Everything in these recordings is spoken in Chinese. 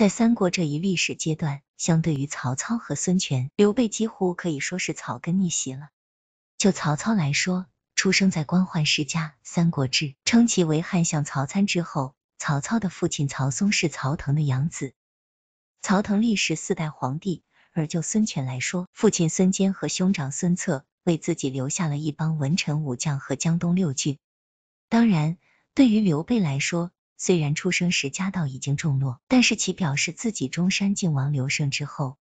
在三国这一历史阶段，相对于曹操和孙权，刘备几乎可以说是草根逆袭了。就曹操来说，出生在官宦世家，《三国志》称其为汉相曹参之后，曹操的父亲曹嵩是曹腾的养子，曹腾历时四代皇帝。而就孙权来说，父亲孙坚和兄长孙策为自己留下了一帮文臣武将和江东六郡。当然，对于刘备来说，虽然出生时家道已经中落，但是其表示自己中山靖王刘胜之后，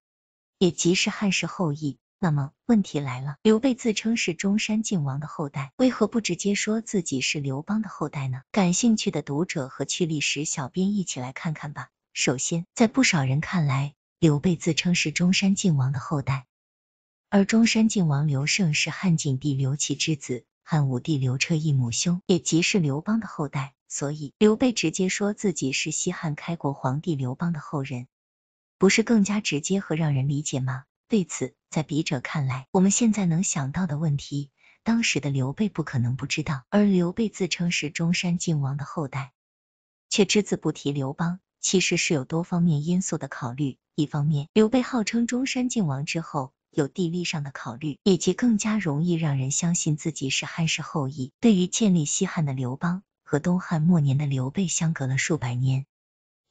也即是汉室后裔。那么问题来了，刘备自称是中山靖王的后代，为何不直接说自己是刘邦的后代呢？感兴趣的读者和趣历史小编一起来看看吧。首先，在不少人看来，刘备自称是中山靖王的后代，而中山靖王刘胜是汉景帝刘启之子。汉武帝刘彻一母兄，也即是刘邦的后代，所以刘备直接说自己是西汉开国皇帝刘邦的后人，不是更加直接和让人理解吗？对此，在笔者看来，我们现在能想到的问题，当时的刘备不可能不知道，而刘备自称是中山靖王的后代，却只字不提刘邦，其实是有多方面因素的考虑。一方面，刘备号称中山靖王之后。有地利上的考虑，以及更加容易让人相信自己是汉室后裔。对于建立西汉的刘邦和东汉末年的刘备相隔了数百年，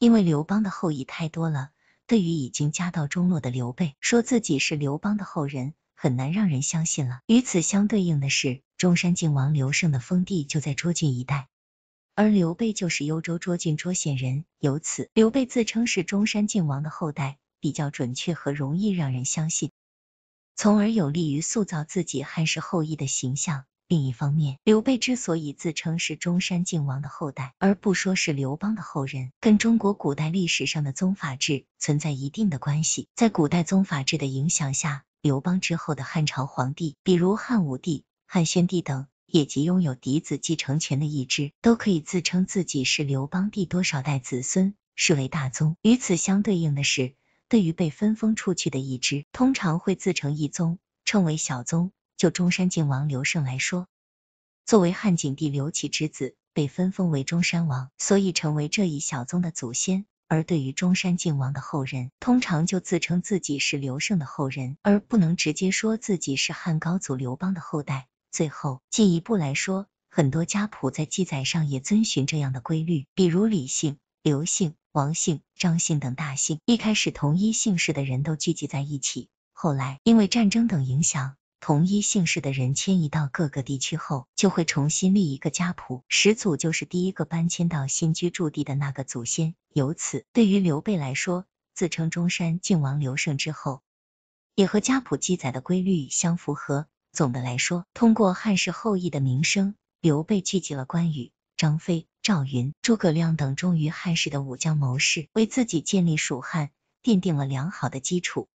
因为刘邦的后裔太多了，对于已经家道中落的刘备，说自己是刘邦的后人，很难让人相信了。与此相对应的是，中山靖王刘胜的封地就在涿郡一带，而刘备就是幽州涿郡涿县人，由此刘备自称是中山靖王的后代，比较准确和容易让人相信。从而有利于塑造自己汉室后裔的形象。另一方面，刘备之所以自称是中山靖王的后代，而不说是刘邦的后人，跟中国古代历史上的宗法制存在一定的关系。在古代宗法制的影响下，刘邦之后的汉朝皇帝，比如汉武帝、汉宣帝等，也即拥有嫡子继承权的一支，都可以自称自己是刘邦第多少代子孙，视为大宗。与此相对应的是，对于被分封出去的一支，通常会自成一宗，称为小宗。就中山靖王刘胜来说，作为汉景帝刘启之子，被分封为中山王，所以成为这一小宗的祖先。而对于中山靖王的后人，通常就自称自己是刘胜的后人，而不能直接说自己是汉高祖刘邦的后代。最后，进一步来说，很多家谱在记载上也遵循这样的规律，比如李姓、刘姓。王姓、张姓等大姓，一开始同一姓氏的人都聚集在一起。后来因为战争等影响，同一姓氏的人迁移到各个地区后，就会重新立一个家谱，始祖就是第一个搬迁到新居住地的那个祖先。由此，对于刘备来说，自称中山靖王刘胜之后，也和家谱记载的规律相符合。总的来说，通过汉室后裔的名声，刘备聚集了关羽、张飞。赵云、诸葛亮等忠于汉室的武将谋士，为自己建立蜀汉奠定了良好的基础。